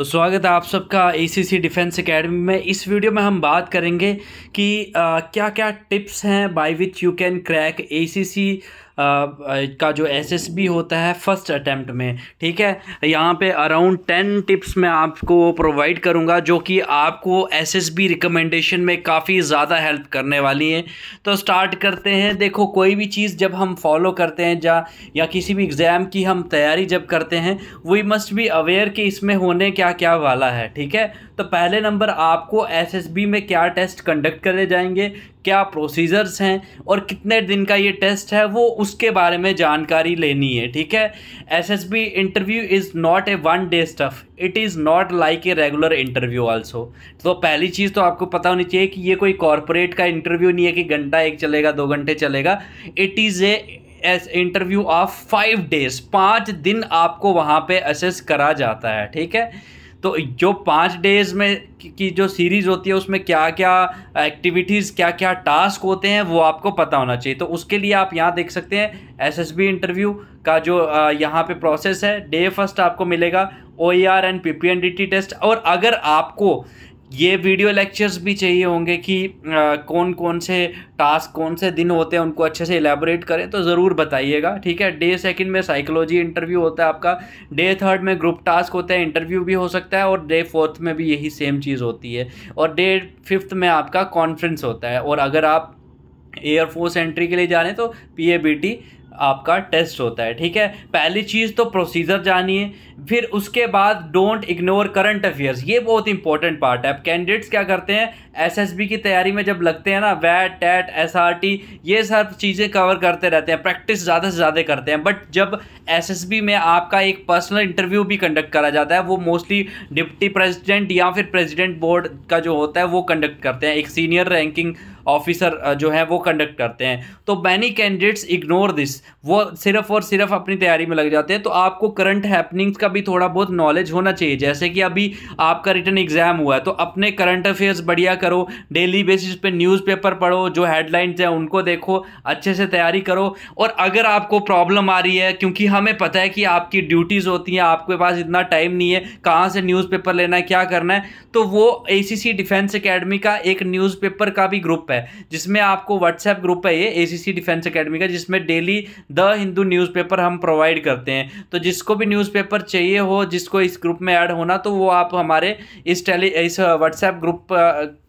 तो स्वागत है आप सबका सी डिफेंस एकेडमी में इस वीडियो में हम बात करेंगे कि आ, क्या क्या टिप्स हैं by which you can crack सी का जो बी होता है फर्स्ट अटैम्प्ट में ठीक है यहाँ पे अराउंड टेन टिप्स मैं आपको प्रोवाइड करूँगा जो कि आपको एस एस बी रिकमेंडेशन में काफ़ी ज़्यादा हेल्प करने वाली है तो स्टार्ट करते हैं देखो कोई भी चीज़ जब हम फॉलो करते हैं जा या किसी भी एग्ज़ाम की हम तैयारी जब करते हैं वी मस्ट बी अवेयर कि इसमें होने क्या क्या वाला है ठीक है तो पहले नंबर आपको एसएसबी में क्या टेस्ट कंडक्ट करे जाएंगे क्या प्रोसीजर्स हैं और कितने दिन का ये टेस्ट है वो उसके बारे में जानकारी लेनी है ठीक है SSB interview is not a one day stuff it is not like a regular interview also तो पहली चीज़ तो आपको पता होनी चाहिए कि ये कोई कॉरपोरेट का इंटरव्यू नहीं है कि घंटा एक चलेगा दो घंटे चलेगा it is a S interview of five days पाँच दिन आपको वहाँ पे असेस करा जाता है ठीक है तो जो पाँच डेज में की जो सीरीज़ होती है उसमें क्या क्या एक्टिविटीज़ क्या क्या टास्क होते हैं वो आपको पता होना चाहिए तो उसके लिए आप यहाँ देख सकते हैं एसएसबी इंटरव्यू का जो यहाँ पे प्रोसेस है डे फर्स्ट आपको मिलेगा O E R and P P N D T test और अगर आपको ये वीडियो लेक्चर्स भी चाहिए होंगे कि आ, कौन कौन से टास्क कौन से दिन होते हैं उनको अच्छे से एलेबोरेट करें तो ज़रूर बताइएगा ठीक है डे सेकंड में साइकोलॉजी इंटरव्यू होता है आपका डे थर्ड में ग्रुप टास्क होता है इंटरव्यू भी हो सकता है और डे फोर्थ में भी यही सेम चीज़ होती है और डे फिफ्थ में आपका कॉन्फ्रेंस होता है और अगर आप एयरफोर्स एंट्री के लिए जा रहे हैं तो पी आपका टेस्ट होता है ठीक है पहली चीज़ तो प्रोसीजर जानिए फिर उसके बाद डोंट इग्नोर करंट अफेयर्स ये बहुत इंपॉर्टेंट पार्ट है अब कैंडिडेट्स क्या करते हैं एसएसबी की तैयारी में जब लगते हैं ना वैट टैट एसआरटी ये सब चीज़ें कवर करते रहते हैं प्रैक्टिस ज़्यादा से ज़्यादा करते हैं बट जब एसएसबी में आपका एक पर्सनल इंटरव्यू भी कंडक्ट करा जाता है वो मोस्टली डिप्टी प्रेजिडेंट या फिर प्रेजिडेंट बोर्ड का जो होता है वो कंडक्ट करते हैं एक सीनियर रैंकिंग ऑफिसर जो है वो कंडक्ट करते हैं तो मैनी कैंडिडेट्स इग्नोर दिस वो सिर्फ और सिर्फ अपनी तैयारी में लग जाते हैं तो आपको करंट हैपनिंग्स का भी थोड़ा बहुत नॉलेज होना चाहिए जैसे कि अभी आपका रिटर्न एग्जाम हुआ है तो अपने करंट अफेयर्स बढ़िया करो डेली बेसिस पे न्यूज़पेपर पढ़ो जो हेडलाइंस हैं उनको देखो अच्छे से तैयारी करो और अगर आपको प्रॉब्लम आ रही है क्योंकि हमें पता है कि आपकी ड्यूटीज़ होती हैं आपके पास इतना टाइम नहीं है कहाँ से न्यूज़पेपर लेना है क्या करना है तो वो ए डिफेंस अकेडमी का एक न्यूज़पेपर का भी ग्रुप है जिसमें आपको व्हाट्सएप ग्रुप है ये ए डिफेंस अकेडमी का जिसमें डेली द हिंदू न्यूज़पेपर हम प्रोवाइड करते हैं तो जिसको भी न्यूज़पेपर चाहिए चाहिए हो जिसको इस ग्रुप में ऐड होना तो वो आप हमारे इस टेली इस व्हाट्सएप ग्रुप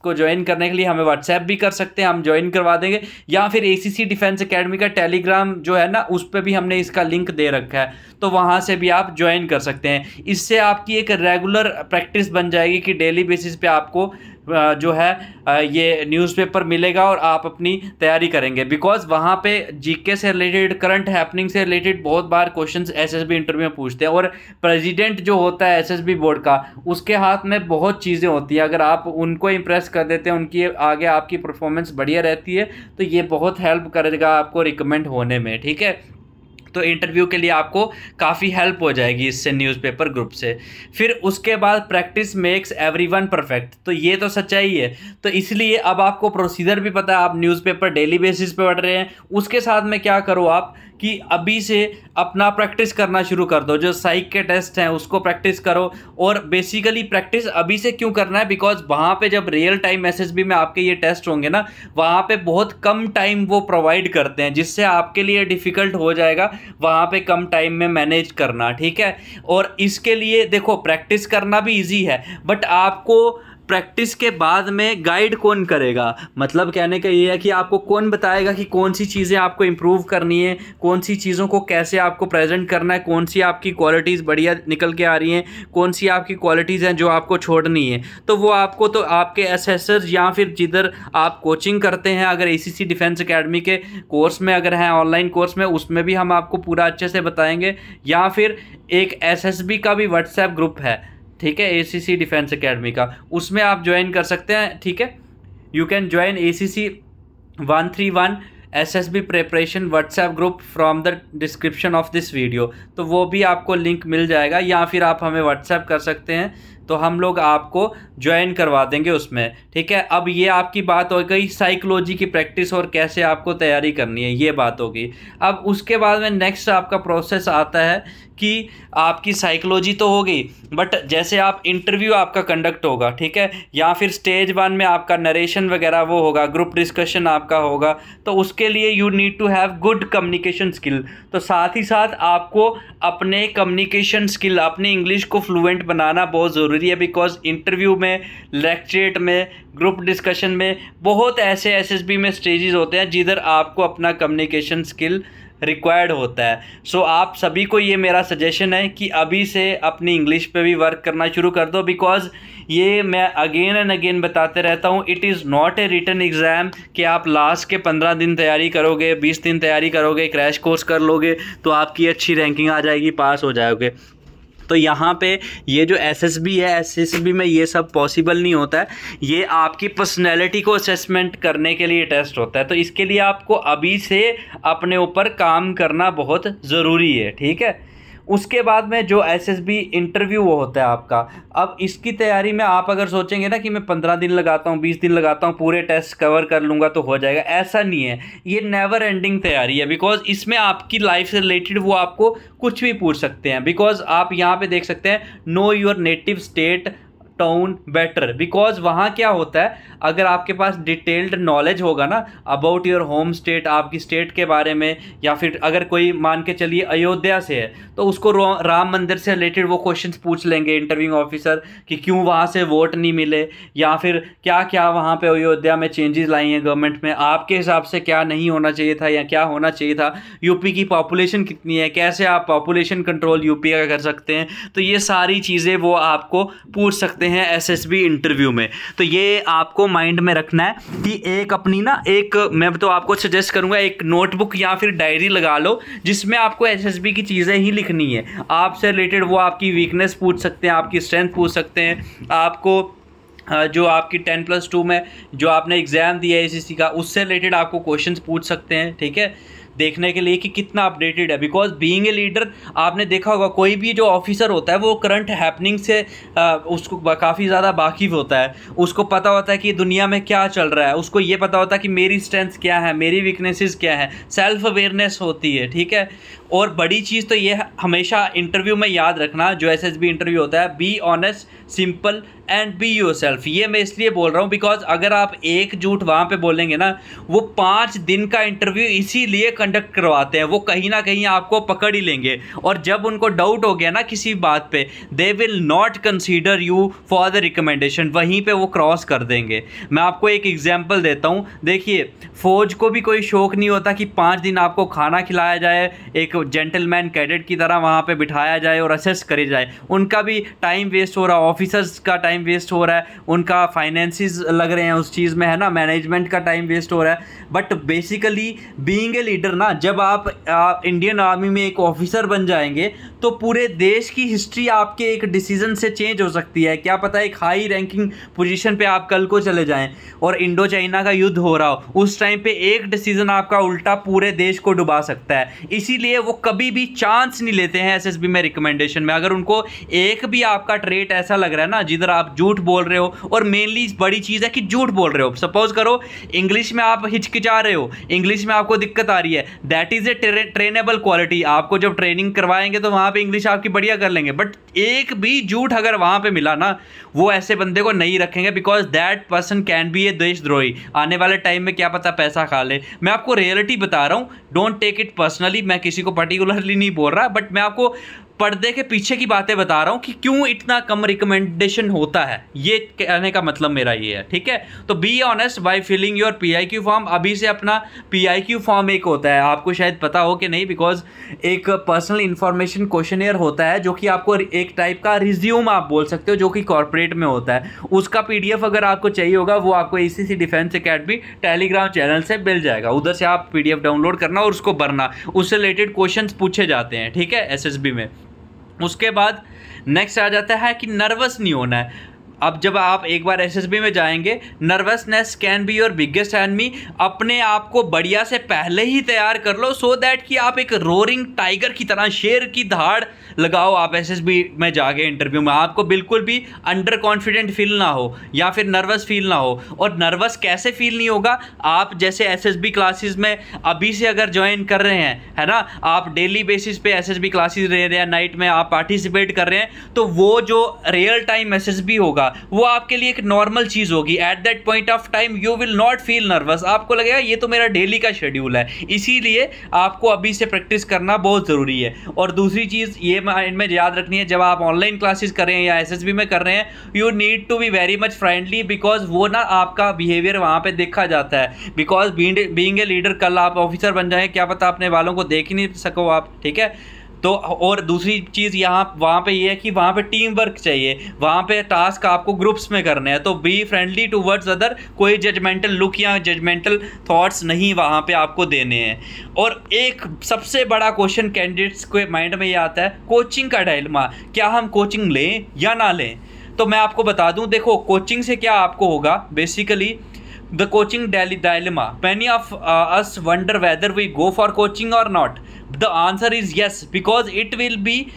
को ज्वाइन करने के लिए हमें व्हाट्सएप भी कर सकते हैं हम ज्वाइन करवा देंगे या फिर ए डिफेंस अकेडमी का टेलीग्राम जो है ना उस पर भी हमने इसका लिंक दे रखा है तो वहाँ से भी आप ज्वाइन कर सकते हैं इससे आपकी एक रेगुलर प्रैक्टिस बन जाएगी कि डेली बेसिस पे आपको जो है ये न्यूज़पेपर मिलेगा और आप अपनी तैयारी करेंगे बिकॉज वहाँ पे जीके से रिलेटेड करंट हैपनिंग से रिलेटेड बहुत बार क्वेश्चन एसएसबी इंटरव्यू में पूछते हैं और प्रेजिडेंट जो होता है एसएसबी बोर्ड का उसके हाथ में बहुत चीज़ें होती हैं अगर आप उनको इम्प्रेस कर देते हैं उनकी आगे आपकी परफॉर्मेंस बढ़िया रहती है तो ये बहुत हेल्प करेगा आपको रिकमेंड होने में ठीक है तो इंटरव्यू के लिए आपको काफ़ी हेल्प हो जाएगी इससे न्यूज़पेपर ग्रुप से फिर उसके बाद प्रैक्टिस मेक्स एवरीवन परफेक्ट तो ये तो सच्चाई है तो इसलिए अब आपको प्रोसीजर भी पता है आप न्यूज़पेपर डेली बेसिस पे पढ़ रहे हैं उसके साथ में क्या करो आप कि अभी से अपना प्रैक्टिस करना शुरू कर दो जो साइक के टेस्ट हैं उसको प्रैक्टिस करो और बेसिकली प्रैक्टिस अभी से क्यों करना है बिकॉज वहाँ पे जब रियल टाइम मैसेज भी में आपके ये टेस्ट होंगे ना वहाँ पे बहुत कम टाइम वो प्रोवाइड करते हैं जिससे आपके लिए डिफ़िकल्ट हो जाएगा वहाँ पे कम टाइम में मैनेज करना ठीक है और इसके लिए देखो प्रैक्टिस करना भी ईजी है बट आपको प्रैक्टिस के बाद में गाइड कौन करेगा मतलब कहने का ये है कि आपको कौन बताएगा कि कौन सी चीज़ें आपको इम्प्रूव करनी है कौन सी चीज़ों को कैसे आपको प्रेजेंट करना है कौन सी आपकी क्वालिटीज़ बढ़िया निकल के आ रही हैं कौन सी आपकी क्वालिटीज़ हैं जो आपको छोड़नी है तो वो आपको तो आपके असेसर या फिर जिधर आप कोचिंग करते हैं अगर ए डिफेंस अकेडमी के कोर्स में अगर हैं ऑनलाइन कोर्स में उसमें भी हम आपको पूरा अच्छे से बताएंगे या फिर एक एस का भी व्हाट्सएप ग्रुप है ठीक है एसीसी डिफेंस एकेडमी का उसमें आप ज्वाइन कर सकते हैं ठीक है you can join ACC one three one S S B preparation WhatsApp group from the description of this video तो वो भी आपको लिंक मिल जाएगा या फिर आप हमें व्हाट्सएप कर सकते हैं तो हम लोग आपको ज्वाइन करवा देंगे उसमें ठीक है अब ये आपकी बात हो गई साइकोलॉजी की प्रैक्टिस और कैसे आपको तैयारी करनी है ये बात होगी अब उसके बाद में नेक्स्ट आपका प्रोसेस आता है कि आपकी साइकोलॉजी तो हो गई बट जैसे आप इंटरव्यू आपका कंडक्ट होगा ठीक है या फिर स्टेज वन में आपका नरेशन वगैरह वो होगा ग्रुप डिस्कशन आपका होगा तो उसके लिए you need to have good communication skill तो साथ ही साथ आपको अपने कम्युनिकेशन स्किल अपनी इंग्लिश को फ्लुएंट बनाना बहुत ज़रूरी ज़रूरी है बिकॉज इंटरव्यू में लेक्चरेट में ग्रुप डिस्कशन में बहुत ऐसे बी में स्टेजेस होते हैं जिधर आपको अपना कम्युनिकेशन स्किल रिक्वायर्ड होता है सो so, आप सभी को ये मेरा सजेशन है कि अभी से अपनी इंग्लिश पे भी वर्क करना शुरू कर दो बिकॉज ये मैं अगेन एंड अगेन बताते रहता हूँ it is not a written exam कि आप लास्ट के पंद्रह दिन तैयारी करोगे बीस दिन तैयारी करोगे क्रैश कोर्स कर लोगे तो आपकी अच्छी रैंकिंग आ जाएगी पास हो जाओगे तो यहाँ पे ये जो एसएसबी है एसएसबी में ये सब पॉसिबल नहीं होता है ये आपकी पर्सनैलिटी को असेसमेंट करने के लिए टेस्ट होता है तो इसके लिए आपको अभी से अपने ऊपर काम करना बहुत ज़रूरी है ठीक है उसके बाद में जो एस एस बी इंटरव्यू वो होता है आपका अब इसकी तैयारी में आप अगर सोचेंगे ना कि मैं पंद्रह दिन लगाता हूँ बीस दिन लगाता हूँ पूरे टेस्ट कवर कर लूँगा तो हो जाएगा ऐसा नहीं है ये नेवर एंडिंग तैयारी है बिकॉज इसमें आपकी लाइफ से रिलेटेड वो आपको कुछ भी पूछ सकते हैं बिकॉज आप यहाँ पर देख सकते हैं know your native state town better because वहाँ क्या होता है अगर आपके पास डिटेल्ड नॉलेज होगा ना अबाउट योर होम स्टेट आपकी स्टेट के बारे में या फिर अगर कोई मान के चलिए अयोध्या से है तो उसको राम मंदिर से रिलेटेड वो क्वेश्चंस पूछ लेंगे इंटरव्यूइंग ऑफिसर कि क्यों वहाँ से वोट नहीं मिले या फिर क्या क्या वहाँ पे अयोध्या में चेंजेस लाई हैं गवर्नमेंट में आपके हिसाब से क्या नहीं होना चाहिए था या क्या होना चाहिए था यूपी की पॉपुलेशन कितनी है कैसे आप पॉपुलेशन कंट्रोल यूपी का कर सकते हैं तो ये सारी चीज़ें वो आपको पूछ सकते हैं एस इंटरव्यू में तो ये आपको माइंड में रखना है कि एक अपनी ना एक मैं तो आपको सजेस्ट करूँगा एक नोटबुक या फिर डायरी लगा लो जिसमें आपको एस की चीज़ें ही लिख रखनी है आपसे रिलेटेड वो आपकी वीकनेस पूछ सकते हैं आपकी स्ट्रेंथ पूछ सकते हैं आपको जो आपकी टेन प्लस टू में जो आपने एग्ज़ाम दिया है एस का उससे रिलेटेड आपको क्वेश्चंस पूछ सकते हैं ठीक है देखने के लिए कि कितना अपडेटेड है बिकॉज बीइंग ए लीडर आपने देखा होगा कोई भी जो ऑफिसर होता है वो करंट हैपनिंग से आ, उसको काफ़ी ज़्यादा बाकिफ होता है उसको पता होता है कि दुनिया में क्या चल रहा है उसको ये पता होता है कि मेरी स्ट्रेंथ क्या है मेरी वीकनेसेस क्या है सेल्फ अवेयरनेस होती है ठीक है और बड़ी चीज़ तो ये हमेशा इंटरव्यू में याद रखना जो एस इंटरव्यू होता है be honest simple and be yourself ये मैं इसलिए बोल रहा हूँ बिकॉज अगर आप एक झूठ वहाँ पे बोलेंगे ना वो पाँच दिन का इंटरव्यू इसीलिए कंडक्ट करवाते हैं वो कहीं ना कहीं आपको पकड़ ही लेंगे और जब उनको डाउट हो गया ना किसी बात पे they will not consider you for the recommendation वहीं पे वो क्रॉस कर देंगे मैं आपको एक एग्जाम्पल देता हूँ देखिए फौज को भी कोई शौक नहीं होता कि पाँच दिन आपको खाना खिलाया जाए एक जेंटलमैन कैडेट की तरह वहाँ पे बिठाया जाए और असेस करे जाए उनका भी टाइम वेस्ट हो रहा है ऑफिसर्स का टाइम वेस्ट हो रहा है उनका फाइनेंसिस लग रहे हैं उस चीज़ में है ना मैनेजमेंट का टाइम वेस्ट हो रहा है but basically being a leader ना जब आप, आप इंडियन आर्मी में एक ऑफिसर बन जाएंगे तो पूरे देश की हिस्ट्री आपके एक डिसीजन से चेंज हो सकती है क्या पता एक हाई रैंकिंग पोजीशन पे आप कल को चले जाएं और इंडो चाइना का युद्ध हो रहा हो उस टाइम पे एक डिसीजन आपका उल्टा पूरे देश को डुबा सकता है इसीलिए वो कभी भी चांस नहीं लेते हैं एस में रिकमेंडेशन में अगर उनको एक भी आपका ट्रेट ऐसा लग रहा है ना जिधर आप झूठ बोल रहे हो और मेनली बड़ी चीज़ है कि झूठ बोल रहे हो सपोज करो इंग्लिश में आप हिचकिचा रहे हो इंग्लिश में आपको दिक्कत आ रही है that is a trainable quality आपको जब ट्रेनिंग करवाएंगे तो वहाँ यहाँ पे इंग्लिश आपकी बढ़िया कर लेंगे बट एक भी झूठ अगर वहाँ पे मिला ना वो ऐसे बंदे को नहीं रखेंगे because that person can be a देशद्रोही आने वाले टाइम में क्या पता पैसा खा ले मैं आपको रियलिटी बता रहा हूँ डोंट टेक इट पर्सनली मैं किसी को पर्टिकुलरली नहीं बोल रहा बट मैं आपको पर्दे के पीछे की बातें बता रहा हूँ कि क्यों इतना कम रिकमेंडेशन होता है ये कहने का मतलब मेरा ये है ठीक है तो be honest by filling your P I Q form अभी से अपना पी आई क्यू फॉर्म एक होता है आपको शायद पता हो कि नहीं बिकॉज एक पर्सनल इन्फॉर्मेशन क्वेश्चनियर होता है जो कि आपको एक टाइप का रिज्यूम आप बोल सकते हो जो कि कॉरपोरेट में होता है उसका पी डी एफ अगर आपको चाहिए होगा वो आपको A C C defence academy Telegram channel से मिल जाएगा उधर से आप पी डी एफ डाउनलोड करना और उसको भरना उससे रिलेटेड क्वेश्चन पूछे जाते हैं ठीक है एस एस बी में उसके बाद नेक्स्ट आ जाता है कि नर्वस नहीं होना है अब जब आप एक बार एस में जाएंगे nervousness can be your biggest enemy अपने आप को बढ़िया से पहले ही तैयार कर लो सो so दैट कि आप एक रोरिंग टाइगर की तरह शेर की धाड़ लगाओ आप एस में जाके इंटरव्यू में आपको बिल्कुल भी अंडर कॉन्फिडेंट फील ना हो या फिर नर्वस फील ना हो और नर्वस कैसे फील नहीं होगा आप जैसे एस क्लासेस में अभी से अगर ज्वाइन कर रहे हैं है ना आप डेली बेसिस पे एस क्लासेस ले रहे हैं नाइट में आप पार्टिसिपेट कर रहे हैं तो वो जो रियल टाइम एस होगा वो आपके लिए एक नॉर्मल चीज़ होगी at that point of time you will not feel nervous आपको लगेगा ये तो मेरा डेली का शेड्यूल है इसीलिए आपको अभी से प्रैक्टिस करना बहुत ज़रूरी है और दूसरी चीज़ ये इनमें याद रखनी है जब आप ऑनलाइन क्लासेस कर रहे हैं या एस में कर रहे हैं you need to be very much friendly because वो ना आपका बिहेवियर वहां पर देखा जाता है बिकॉज बींग ए लीडर कल आप ऑफिसर बन जाए क्या पता अपने वालों को देख ही नहीं सको आप ठीक है तो और दूसरी चीज़ यहाँ वहाँ पे ये है कि वहाँ पे टीम वर्क चाहिए वहाँ पे टास्क आपको ग्रुप्स में करने हैं तो be friendly towards other कोई जजमेंटल लुक या जजमेंटल थाट्स नहीं वहाँ पर आपको देने हैं और एक सबसे बड़ा क्वेश्चन कैंडिडेट्स के माइंड में ये आता है कोचिंग का डायलमा क्या हम कोचिंग लें या ना लें तो मैं आपको बता दूं देखो कोचिंग से क्या आपको होगा basically the coaching dilemma many of us wonder whether we go for coaching और not the answer is yes because it will be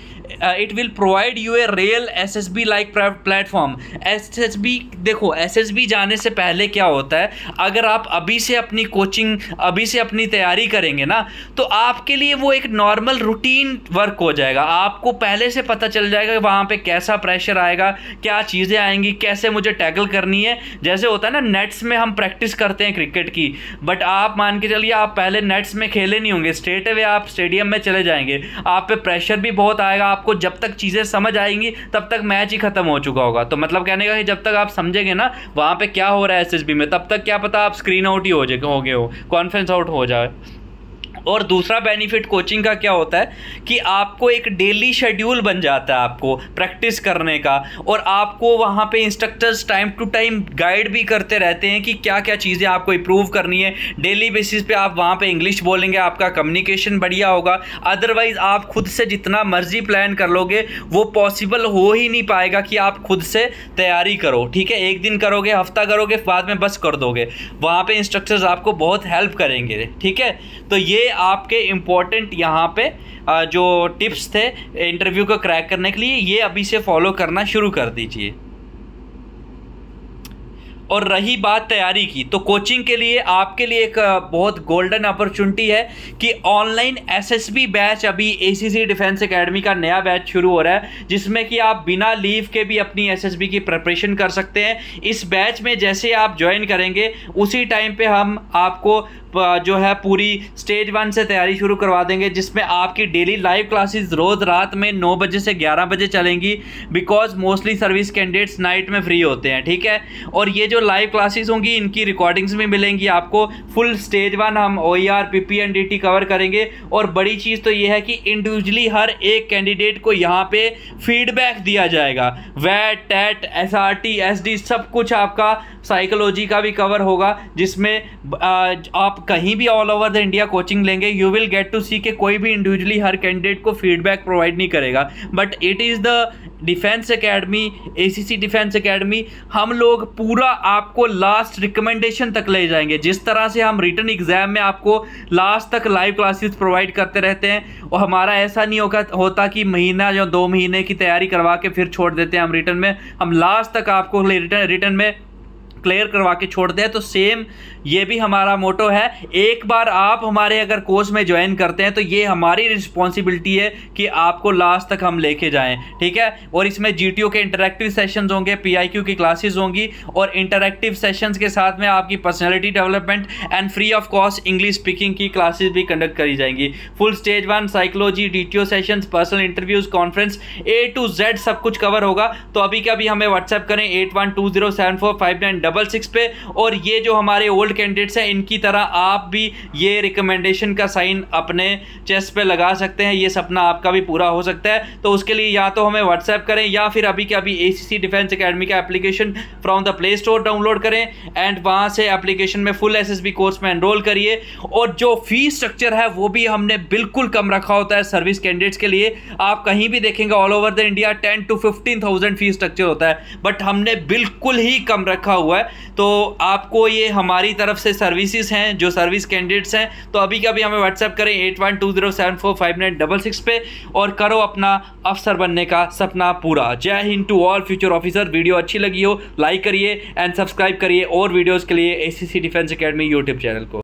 it will provide you a real S S B like platform S S B देखो S S B जाने से पहले क्या होता है अगर आप अभी से अपनी कोचिंग अभी से अपनी तैयारी करेंगे ना तो आपके लिए वो एक नॉर्मल रूटीन वर्क हो जाएगा आपको पहले से पता चल जाएगा कि वहाँ पर कैसा प्रेशर आएगा क्या चीज़ें आएंगी कैसे मुझे टैकल करनी है जैसे होता है ना नेट्स में हम प्रैक्टिस करते हैं क्रिकेट की बट आप मान के चलिए आप पहले नेट्स में खेले नहीं होंगे स्ट्रेट वे आप स्टेडियम में चले जाएंगे आप पे प्रेशर भी बहुत आएगा आपको जब तक चीज़ें समझ आएंगी तब तक मैच ही खत्म हो चुका होगा तो मतलब कहने का कि जब तक आप समझेंगे ना वहाँ पर क्या हो रहा है एस में तब तक क्या पता आप स्क्रीन आउट ही हो गए हो कॉन्फ्रेंस आउट हो जाए और दूसरा बेनिफिट कोचिंग का क्या होता है कि आपको एक डेली शेड्यूल बन जाता है आपको प्रैक्टिस करने का और आपको वहाँ पे instructors time to time guide भी करते रहते हैं कि क्या क्या चीज़ें आपको इम्प्रूव करनी है डेली बेसिस पे आप वहाँ पे इंग्लिश बोलेंगे आपका कम्युनिकेशन बढ़िया होगा अदरवाइज़ आप खुद से जितना मर्जी प्लान कर लोगे वो पॉसिबल हो ही नहीं पाएगा कि आप खुद से तैयारी करो ठीक है एक दिन करोगे हफ्ता करोगे बाद में बस कर दोगे वहाँ पर इंस्ट्रक्टर्स आपको बहुत हेल्प करेंगे ठीक है तो ये आपके इम्पोर्टेंट यहाँ पे जो टिप्स थे इंटरव्यू को क्रैक करने के लिए ये अभी से फॉलो करना शुरू कर दीजिए और रही बात तैयारी की तो कोचिंग के लिए आपके लिए एक बहुत गोल्डन अपॉर्चुनिटी है कि ऑनलाइन एसएसबी बैच अभी एसीसी डिफेंस एकेडमी का नया बैच शुरू हो रहा है जिसमें कि आप बिना लीव के भी अपनी एसएसबी की प्रिपरेशन कर सकते हैं इस बैच में जैसे आप ज्वाइन करेंगे उसी टाइम पे हम आपको जो है पूरी स्टेज वन से तैयारी शुरू करवा देंगे जिसमें आपकी डेली लाइव क्लासेस रोज रात में नौ बजे से ग्यारह बजे चलेंगी because mostly service candidates night में फ्री होते हैं ठीक है और ये जो जो लाइव क्लासेस होंगी इनकी रिकॉर्डिंग्स भी मिलेंगी आपको फुल स्टेज वन हम O E R P P N D T cover करेंगे और बड़ी चीज़ तो ये है कि इंडिविजुअली हर एक कैंडिडेट को यहाँ पे फीडबैक दिया जाएगा वैट TAT S R T S D सब कुछ आपका साइकोलॉजी का भी कवर होगा जिसमें आप कहीं भी all over the India coaching लेंगे you will get to see के कोई भी इंडिविजुअली हर कैंडिडेट को फीडबैक प्रोवाइड नहीं करेगा but it is the defence academy ACC defence academy हम लोग पूरा आपको लास्ट रिकमेंडेशन तक ले जाएंगे जिस तरह से हम रिटर्न एग्जाम में आपको लास्ट तक लाइव क्लासेस प्रोवाइड करते रहते हैं और हमारा ऐसा नहीं होगा होता कि महीना या दो महीने की तैयारी करवा के फिर छोड़ देते हैं हम रिटर्न में हम लास्ट तक आपको रिटर्न रिटर्न में क्लियर करवा के छोड़ दें तो सेम ये भी हमारा मोटो है एक बार आप हमारे अगर कोर्स में ज्वाइन करते हैं तो ये हमारी रिस्पॉन्सिबिलिटी है कि आपको लास्ट तक हम लेके जाएं ठीक है और इसमें जी के इंटरेक्टिव सेशंस होंगे पी की क्लासेज होंगी और इंटरेक्टिव सेशंस के साथ में आपकी personality development and free of cost English speaking की क्लासेज भी कंडक्ट करी जाएंगी full stage one psychology D session personal interviews conference A to Z सब कुछ कवर होगा तो अभी क्या अभी हमें व्हाट्सएप करें at one two zero seven four five nine double six पे और ये जो हमारे ओल्ड कैंडिडेट्स हैं इनकी तरह आप भी ये रिकमेंडेशन का साइन अपने चेस्ट पे लगा सकते हैं ये सपना आपका भी पूरा हो सकता है तो उसके लिए या तो हमें व्हाट्सएप करें या फिर अभी के अभी ए डिफेंस अकेडमी का application from the Play Store download करें एंड वहाँ से एप्लीकेशन में फुल एस कोर्स में एनरोल करिए और जो फीस स्ट्रक्चर है वो भी हमने बिल्कुल कम रखा होता है सर्विस कैंडिडेट्स के लिए आप कहीं भी देखेंगे all over the India ten to fifteen thousand fees structure होता है बट हमने बिल्कुल ही कम रखा हुआ है है तो आपको ये हमारी तरफ से सर्विसेज हैं जो सर्विस कैंडिडेट्स हैं तो अभी का भी हमें व्हाट्सएप करें at one two zero seven four five nine double six पे और करो अपना अफसर बनने का सपना पूरा Jai Hind to all future officer video अच्छी लगी हो लाइक करिए एंड सब्सक्राइब करिए और वीडियोज़ के लिए a defence academy YouTube channel को